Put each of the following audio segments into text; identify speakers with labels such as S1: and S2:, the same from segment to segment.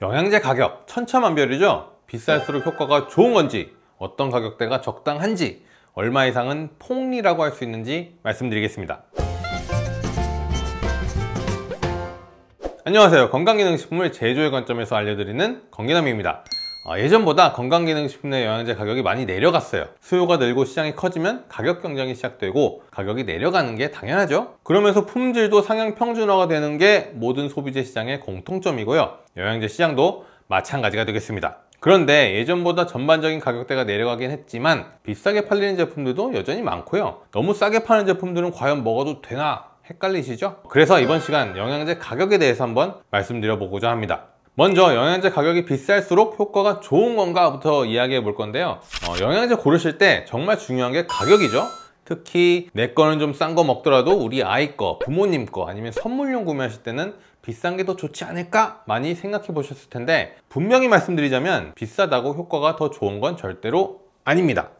S1: 영양제 가격 천차만별이죠 비쌀수록 효과가 좋은 건지 어떤 가격대가 적당한지 얼마 이상은 폭리라고 할 수 있는지 말씀드리겠습니다 안녕하세요 건강기능식품을 제조의 관점에서 알려드리는 건기남입니다 어, 예전보다 건강기능식품의 영양제 가격이 많이 내려갔어요 수요가 늘고 시장이 커지면 가격 경쟁이 시작되고 가격이 내려가는 게 당연하죠 그러면서 품질도 상향 평준화가 되는 게 모든 소비재 시장의 공통점이고요 영양제 시장도 마찬가지가 되겠습니다 그런데 예전보다 전반적인 가격대가 내려가긴 했지만 비싸게 팔리는 제품들도 여전히 많고요 너무 싸게 파는 제품들은 과연 먹어도 되나 헷갈리시죠? 그래서 이번 시간 영양제 가격에 대해서 한번 말씀드려보고자 합니다 먼저 영양제 가격이 비쌀수록 효과가 좋은 건가부터 이야기해 볼 건데요 어, 영양제 고르실 때 정말 중요한 게 가격이죠 특히 내 거는 좀 싼 거 먹더라도 우리 아이 거, 부모님 거 아니면 선물용 구매하실 때는 비싼 게 더 좋지 않을까 많이 생각해 보셨을 텐데 분명히 말씀드리자면 비싸다고 효과가 더 좋은 건 절대로 아닙니다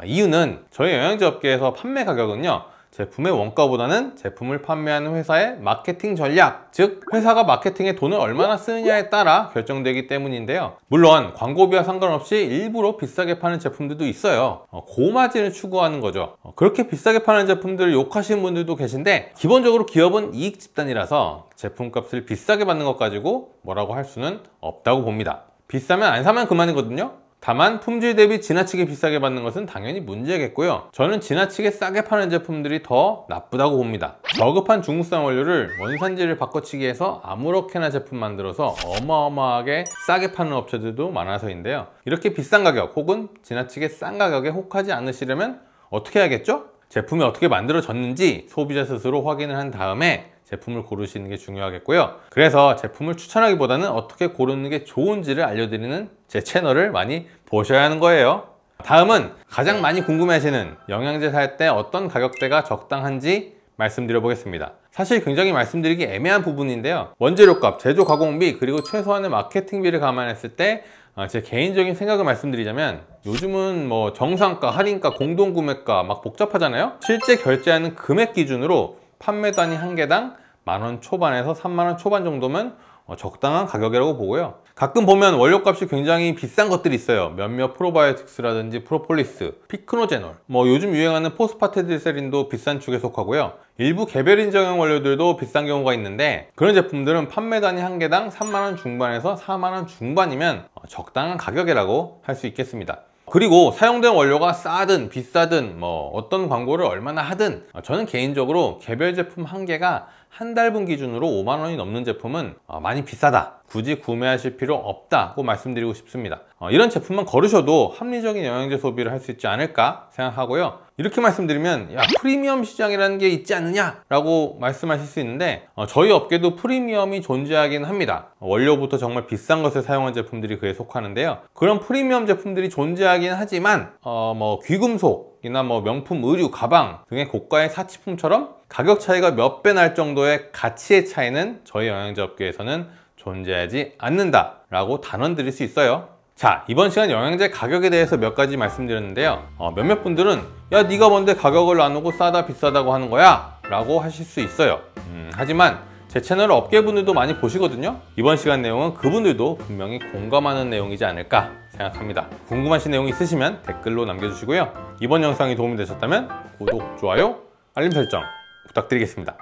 S1: 아, 이유는 저희 영양제 업계에서 판매 가격은요 제품의 원가보다는 제품을 판매하는 회사의 마케팅 전략, 즉 회사가 마케팅에 돈을 얼마나 쓰느냐에 따라 결정되기 때문인데요. 물론 광고비와 상관없이 일부러 비싸게 파는 제품들도 있어요. 어, 고마진을 추구하는 거죠. 어, 그렇게 비싸게 파는 제품들을 욕하시는 분들도 계신데 기본적으로 기업은 이익 집단이라서 제품값을 비싸게 받는 것 가지고 뭐라고 할 수는 없다고 봅니다. 비싸면 안 사면 그만이거든요. 다만 품질 대비 지나치게 비싸게 받는 것은 당연히 문제겠고요 저는 지나치게 싸게 파는 제품들이 더 나쁘다고 봅니다 저급한 중국산 원료를 원산지를 바꿔치기해서 아무렇게나 제품 만들어서 어마어마하게 싸게 파는 업체들도 많아서인데요 이렇게 비싼 가격 혹은 지나치게 싼 가격에 혹하지 않으시려면 어떻게 해야겠죠? 제품이 어떻게 만들어졌는지 소비자 스스로 확인을 한 다음에 제품을 고르시는 게 중요하겠고요. 그래서 제품을 추천하기보다는 어떻게 고르는 게 좋은지를 알려드리는 제 채널을 많이 보셔야 하는 거예요. 다음은 가장 많이 궁금해하시는 영양제 살 때 어떤 가격대가 적당한지 말씀드려 보겠습니다. 사실 굉장히 말씀드리기 애매한 부분인데요. 원재료값, 제조 가공비, 그리고 최소한의 마케팅비를 감안했을 때제 어, 개인적인 생각을 말씀드리자면 요즘은 뭐 정상가, 할인가, 공동구매가 막 복잡하잖아요? 실제 결제하는 금액 기준으로 판매 단위 한 개당 만원 초반에서 3만 원 초반 정도면 어, 적당한 가격이라고 보고요 가끔 보면 원료값이 굉장히 비싼 것들이 있어요 몇몇 프로바이오틱스라든지 프로폴리스, 피크노제놀 뭐 요즘 유행하는 포스파테딜세린도 비싼 축에 속하고요 일부 개별 인정형 원료들도 비싼 경우가 있는데 그런 제품들은 판매 단위 한 개당 3만원 중반에서 4만원 중반이면 어, 적당한 가격이라고 할 수 있겠습니다 그리고 사용된 원료가 싸든 비싸든 뭐 어떤 광고를 얼마나 하든 아, 저는 개인적으로 개별 제품 한 개가 한 달분 기준으로 5만 원이 넘는 제품은 아, 많이 비싸다 굳이 구매하실 필요 없다고 말씀드리고 싶습니다 아, 이런 제품만 거르셔도 합리적인 영양제 소비를 할 수 있지 않을까 생각하고요 이렇게 말씀드리면 야 프리미엄 시장이라는 게 있지 않느냐 라고 말씀하실 수 있는데 어, 저희 업계도 프리미엄이 존재하긴 합니다 원료부터 정말 비싼 것을 사용한 제품들이 그에 속하는데요 그런 프리미엄 제품들이 존재하긴 하지만 어, 뭐 귀금속이나 뭐 명품 의류, 가방 등의 고가의 사치품처럼 가격 차이가 몇 배 날 정도의 가치의 차이는 저희 영양제 업계에서는 존재하지 않는다 라고 단언 드릴 수 있어요 자 이번 시간 영양제 가격에 대해서 몇 가지 말씀드렸는데요 어, 몇몇 분들은 야 네가 뭔데 가격을 나누고 싸다 비싸다고 하는 거야 라고 하실 수 있어요 음, 하지만 제 채널 업계분들도 많이 보시거든요 이번 시간 내용은 그분들도 분명히 공감하는 내용이지 않을까 생각합니다 궁금하신 내용 있으시면 댓글로 남겨주시고요 이번 영상이 도움이 되셨다면 구독, 좋아요, 알림 설정 부탁드리겠습니다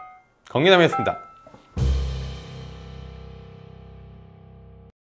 S1: 건기남이었습니다